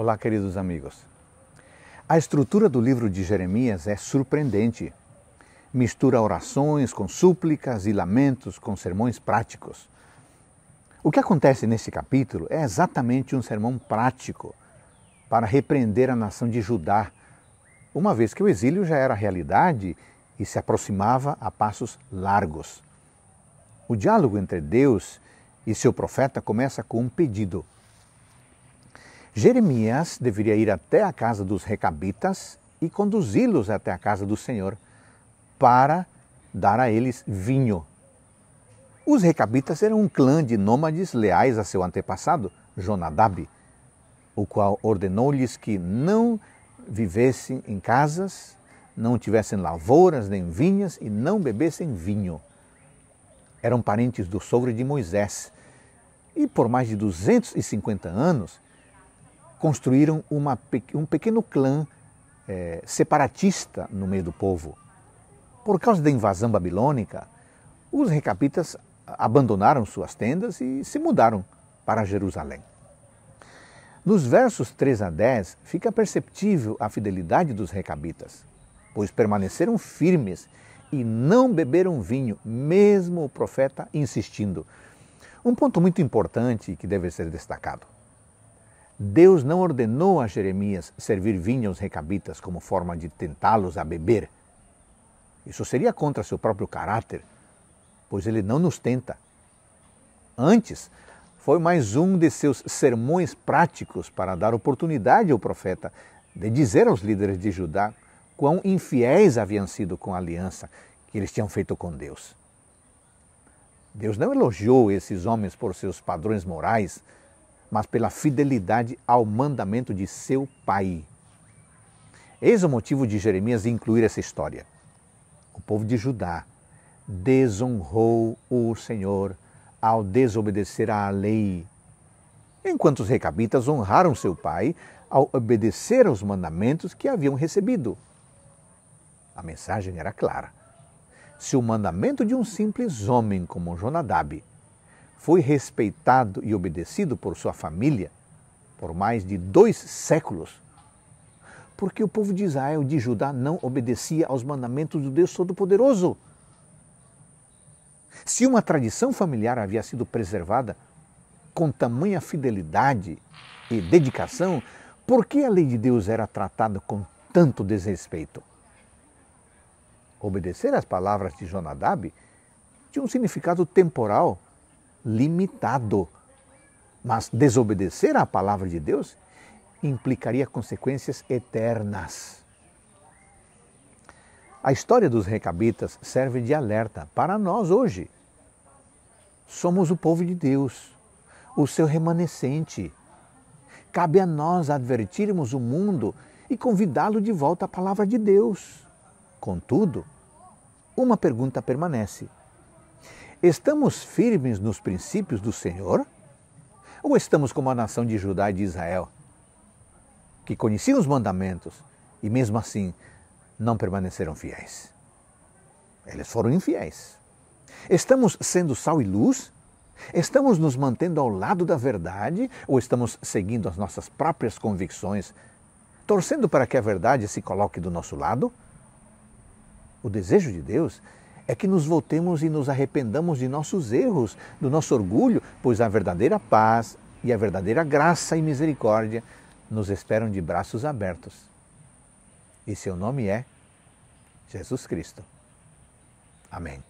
Olá, queridos amigos. A estrutura do livro de Jeremias é surpreendente. Mistura orações com súplicas e lamentos com sermões práticos. O que acontece nesse capítulo é exatamente um sermão prático para repreender a nação de Judá, uma vez que o exílio já era realidade e se aproximava a passos largos. O diálogo entre Deus e seu profeta começa com um pedido. Jeremias deveria ir até a casa dos recabitas e conduzi-los até a casa do Senhor para dar a eles vinho. Os recabitas eram um clã de nômades leais a seu antepassado, Jonadab, o qual ordenou-lhes que não vivessem em casas, não tivessem lavouras nem vinhas e não bebessem vinho. Eram parentes do sogro de Moisés. E por mais de 250 anos, construíram uma, um pequeno clã é, separatista no meio do povo. Por causa da invasão babilônica, os recapitas abandonaram suas tendas e se mudaram para Jerusalém. Nos versos 3 a 10 fica perceptível a fidelidade dos recabitas, pois permaneceram firmes e não beberam vinho, mesmo o profeta insistindo. Um ponto muito importante que deve ser destacado. Deus não ordenou a Jeremias servir vinho aos recabitas como forma de tentá-los a beber. Isso seria contra seu próprio caráter, pois ele não nos tenta. Antes, foi mais um de seus sermões práticos para dar oportunidade ao profeta de dizer aos líderes de Judá quão infiéis haviam sido com a aliança que eles tinham feito com Deus. Deus não elogiou esses homens por seus padrões morais, mas pela fidelidade ao mandamento de seu pai. Eis o motivo de Jeremias incluir essa história. O povo de Judá desonrou o Senhor ao desobedecer à lei, enquanto os recabitas honraram seu pai ao obedecer aos mandamentos que haviam recebido. A mensagem era clara. Se o mandamento de um simples homem como Jonadab foi respeitado e obedecido por sua família por mais de dois séculos, porque o povo de Israel, de Judá, não obedecia aos mandamentos do Deus Todo-Poderoso. Se uma tradição familiar havia sido preservada com tamanha fidelidade e dedicação, por que a lei de Deus era tratada com tanto desrespeito? Obedecer às palavras de Jonadab tinha um significado temporal limitado. Mas desobedecer à palavra de Deus implicaria consequências eternas. A história dos recabitas serve de alerta para nós hoje. Somos o povo de Deus, o seu remanescente. Cabe a nós advertirmos o mundo e convidá-lo de volta à palavra de Deus. Contudo, uma pergunta permanece: Estamos firmes nos princípios do Senhor? Ou estamos como a nação de Judá e de Israel, que conheciam os mandamentos e mesmo assim não permaneceram fiéis? Eles foram infiéis. Estamos sendo sal e luz? Estamos nos mantendo ao lado da verdade ou estamos seguindo as nossas próprias convicções, torcendo para que a verdade se coloque do nosso lado? O desejo de Deus é que nos voltemos e nos arrependamos de nossos erros, do nosso orgulho, pois a verdadeira paz e a verdadeira graça e misericórdia nos esperam de braços abertos. E seu nome é Jesus Cristo. Amém.